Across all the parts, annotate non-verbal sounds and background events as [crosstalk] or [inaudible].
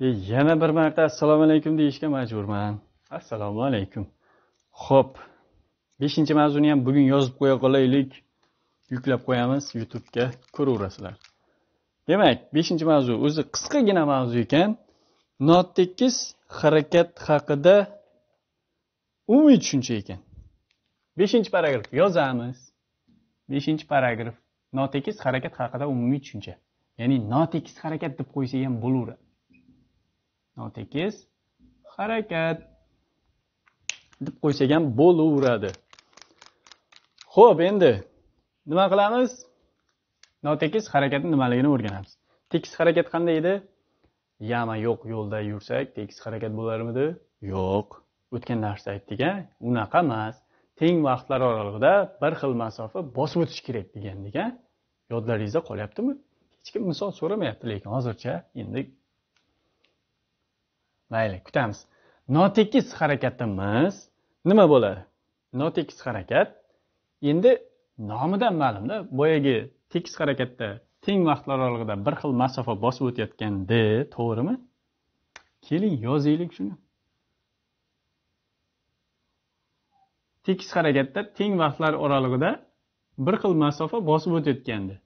E, yana bir marta assalomu alaykum deyishga majburman assalomu alaykum ho'p beshinchi mavzuni ham bugun yozib qo'ya qolaylik yuklab qo'yamiz youtubega ko'raverasizlar demak beshinchi mavzu o'zi qisqagina mavzu ekan notekis harakat haqida umumiy tushuncha ekan beshinchi paragraf yozamiz beshinchi paragraf notekis harakat haqida umumiy tushuncha ya'ni notekis harakat deb qo'ysak ham bo'laveradi notekis harakat deb qo'ysak ham bo'laveradi ho'p endi nima qilamiz notekis harakatni nimaligini o'rganamiz tekis harakat qanday edi yama yo'q yo'lda yursak tekis harakat bo'larmidi yo'q o'tgan darsda aytdik a unaqa emas teng vaqtlar oralig'ida bir xil masofa bosib o'tish kerak degandik a yodlaringizda qolyaptimi hech kim misol so'ramayapti lekin hozircha endi mayli kutamiz notekis harakatimiz nima bo'ladi notekis harakat endi nomidan ma'lumda boyagi tekis harakatda teng vaqtlar oralig'ida bir xil masofa bosib d to'g'rimi keling yozaylik shuni tekis harakatda teng vaqtlar oralig'ida bir xil masofa bosib o'tayotgandi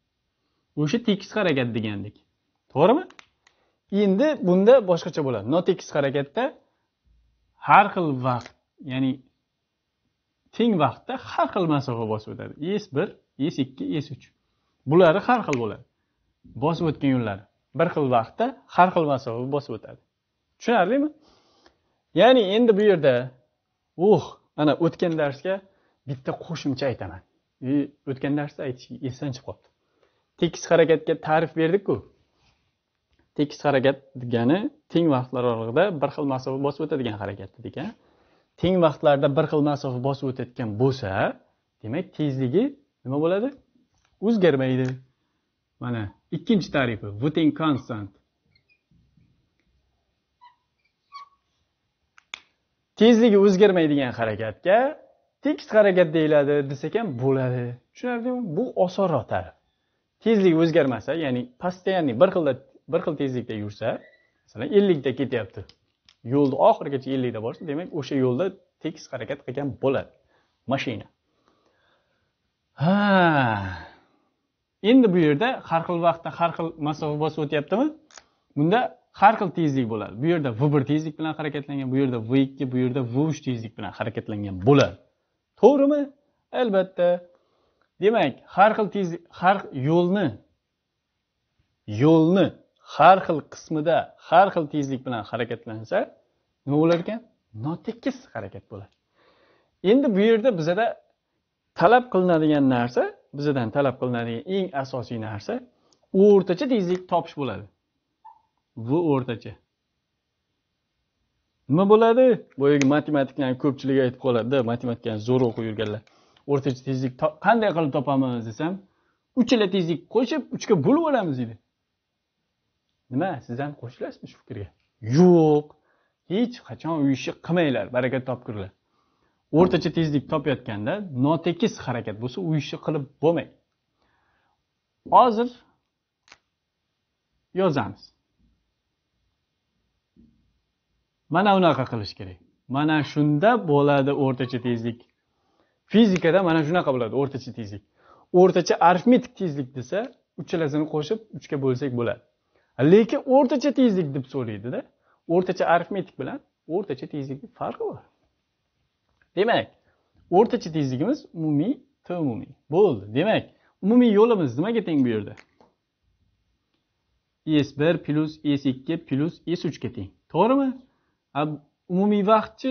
o'sha tekis harakat degandik to'g'rimi endi bunda boshqacha bo'ladi notekis harakatda har xil vaqt ya'ni teng vaqtda har xil masofa bosib o'tadi es bir es ikki es uch bulari har xil bo'ladi bosib o'tgan yo'llari bir xil vaqtda har xil masofa bosib o'tadi tushunarlimi ya'ni endi bu yerda uh ana o'tgan darsga bitta qo'shimcha aytaman o'tgan darsda aytish esdan chiqib qolibdi tekis harakatga ta'rif berdikku tekis harakat degani teng vaqtlar oralig'ida bir xil masofa bosib o'tadigan harakat dedik teng vaqtlarda bir xil masofa bosib o'tayotgan bo'lsa demak tezligi nima bo'ladi o'zgarmaydi mana ikkinchi tarifi teng konstant tezligi o'zgarmaydigan harakatga tekis harakat deyiladi desak ham bo'ladi tushunarlimi bu osonroq tarif tezligi o'zgarmasa ya'ni постоянный bir xilda bir xil tezlikda yursa masalan ellikda ketyapti yo'lni oxirigacha ellikda borsa demak o'sha yo'lda tekis harakat qilgan bo'ladi mashina ha endi bu yerda har xil vaqtda har xil masofa bosib o'tyaptimi bunda har xil tezlik bo'ladi bu yerda v bir tezlik bilan harakatlangan bu yerda v ikki bu yerda v uch tezlik bilan harakatlangan bo'ladi to'g'rimi albatta demak har xil tezlik har yo'lni yo'lni har xil qismida har xil tezlik bilan harakatlansa nima bo'lar ekan notekis harakat bo'ladi endi bu yerda bizada talab qilinadigan narsa bizadan talab qilinadigan eng asosiy narsa o'rtacha tezlik topish bo'ladi bu o'rtacha nima bo'ladi boyagi matematiklarni ko'pchiligi aytib qoladida matematikani zo'r o'qib yurganlar o'rtacha tezlik qanday qilib topamiz desam uchala tezlik qo'shib uchga bo'lib olamiz deydi nima siz ham qo'shilasizmi shu fikrga yo'q hech qachon u ishni qilmanglar baraka topkurlar o'rtacha tezlik topayotganda notekis harakat bo'lsa u ishni qilib bo'lmaydi hozir yozamiz mana unaqa qilish kerak mana shunda bo'ladi o'rtacha tezlik fizikada mana shunaqa bo'ladi o'rtacha tezlik o'rtacha arifmetik tezlik desa uchalasini qo'shib uchga bo'lsak bo'ladi lekin o'rtacha tezlik deb so'raydida o'rtacha arifmetik bilan o'rtacha tezlikni farqi bor demak o'rtacha tezligimiz umumiy t umumiy bo'ldi demak umumiy yo'limiz nimaga teng bu yerda s bir plyus s ikki plyus s uchga teng to'g'rimi umumiy vaqtchi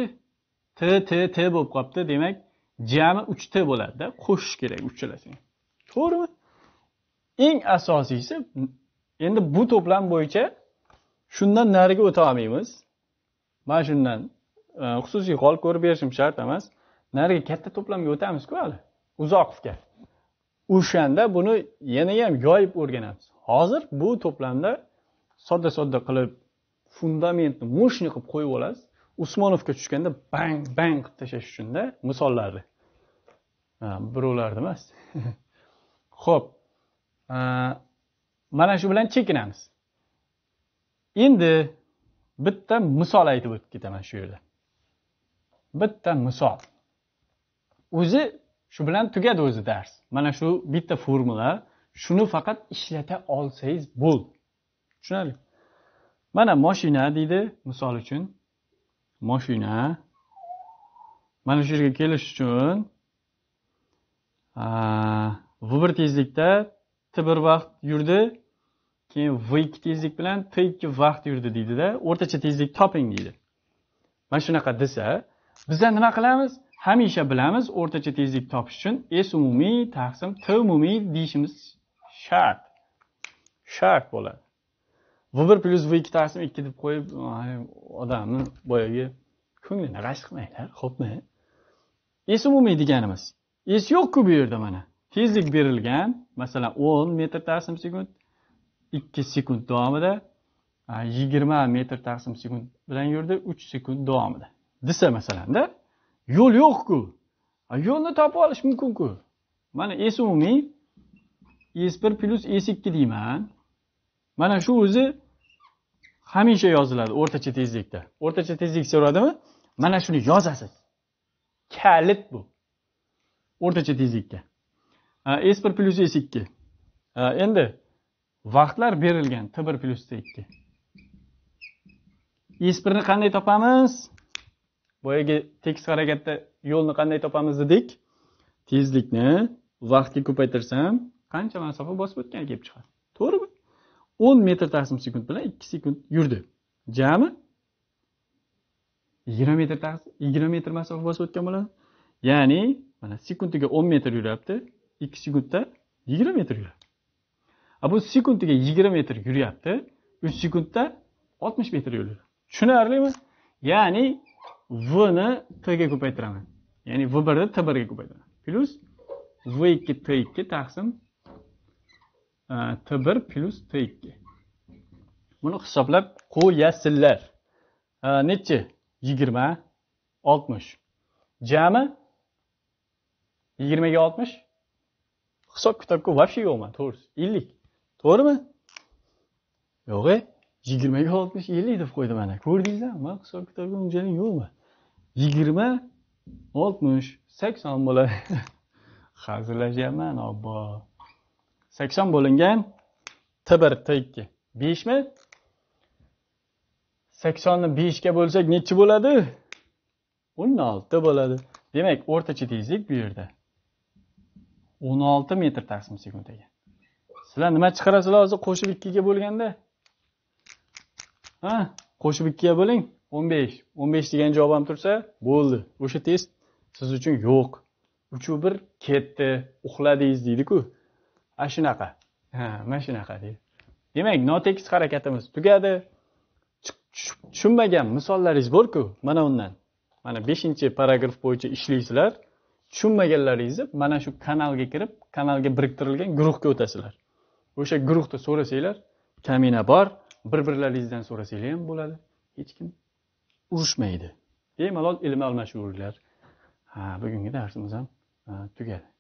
t t t bo'lib qolibdi demak jami uch t bo'ladida qo'shish kerak uchalasini to'g'rimi eng asosiysi endi bu to'plam bo'yicha shundan nariga o'ta olmaymiz mana shundan e, xususiy hol ko'rib berishim shart emas narigi katta to'plamga o'tamizku hali uzoqovga o'shanda buni yanayam yoyib o'rganamiz hozir bu to'plamda sodda sodda qilib fundamentni мощный qilib qo'yib olasiz usmonovga tushganda bang bang qilib tashlash uchunda misollarni birovlarni emas ho'p [laughs] mana shu bilan chekinamiz endi bitta misol aytib o'tib ketaman shu yerda bitta misol o'zi shu bilan tugadi o'zi dars mana shu bitta formula shuni faqat ishlata olsangiz bo'ldi tushunarli mana moshina deydi misol uchun moshina mana shu yerga kelish uchun v bir tezlikda t bir vaqt yurdi keyin v ikki tezlik bilan t ikki vaqt yurdi deydida o'rtacha tezlik toping deydi mana shunaqa desa biza nima qilamiz hamisha bilamiz o'rtacha tezlik topish uchun s umumiy taqsim t umumiy deyishimiz shart shart bo'ladi v bir plyus v ikki taqsim ikki deb qo'yib odamni boyagi ko'nglini g'ash qilmanglar xo'pmi s umumiy deganimiz s yo'qku bu yerda mana tezlik berilgan masalan o'n metr taqsim sekund 2 sekund davomida 20 metr taqsim sekund bilan yurdi 3 sekund davomida desa masalanda yo'l yo'qku yo'lni topib olish mumkinku mana s umumiy s bir plyus s ikki deyman mana shu o'zi hamisha yoziladi o'rtacha tezlikda o'rtacha tezlik so'radimi mana shuni yozasiz kalit bu o'rtacha tezlikka s bir plyus s ikki endi vaqtlar berilgan t bir plyus t ikki birni qanday topamiz boyagi tekis harakatda yo'lni qanday topamiz dedik tezlikni vaqtga ko'paytirsam qancha masofa bosib o'tgan kelib chiqadi to'g'rimi o'n metr taqsim sekund bilan ikki sekund yurdi jami yigirma metr yigirma metr masofa bosib o'tgan bo'ladi ya'ni mana sekundiga o'n metr yuryapti ikki sekundda yigirma metr yuradi a bu sekundiga yigirma metr yuryapti uch sekundda oltmish metr yuradi tushunarlimi ya'ni v ni t ga ko'paytiraman ya'ni v birni t birga ko'paytiraman plyus v ikki t ikki taqsim e, t bir plyus t ikki buni hisoblab qo'yasizlar e, nechi yigirma oltmish jami yigirmaga oltmish hisob kitobga вообще yo'qman to'g'risi ellik to'g'rimi yo'q e yigirmaga oltmish ellik deb qo'ydi mana ko'rdingizmi man hisob kitobga unchalik yo'qman yigirma oltmish sakson bo'ladi [laughs] hazillashyapman obbo sakson bo'lingan t bir t ikki beshmi saksonni beshga bo'lsak nechi bo'ladi o'n olti bo'ladi demak o'rtacha tezlik bu yerda o'n olti metr taqsim sekundaga sizlar nima chiqarasizlar hozir qo'shib ikkiga bo'lganda ha qo'shib ikkiga bo'ling o'n besh o'n besh degan javob ham tursa bo'ldi o'sha test siz uchun yo'q uchu bir ketdi uxladingiz deydiku ana shunaqa ha mana shunaqa deydi demak notekis harakatimiz tugadi tushunmagan misollaringiz borku mana undan mana beshinchi paragraf bo'yicha ishlaysizlar tushunmaganlaringizni mana shu kanalga kirib kanalga biriktirilgan guruhga o'tasizlar o'sha guruhda so'rasanglar kamina bor bir birlaringizdan so'rasanglar ham bo'ladi hech kim urushmaydi bemalol ilm almashuvlar ha bugungi darsimiz ham tugadi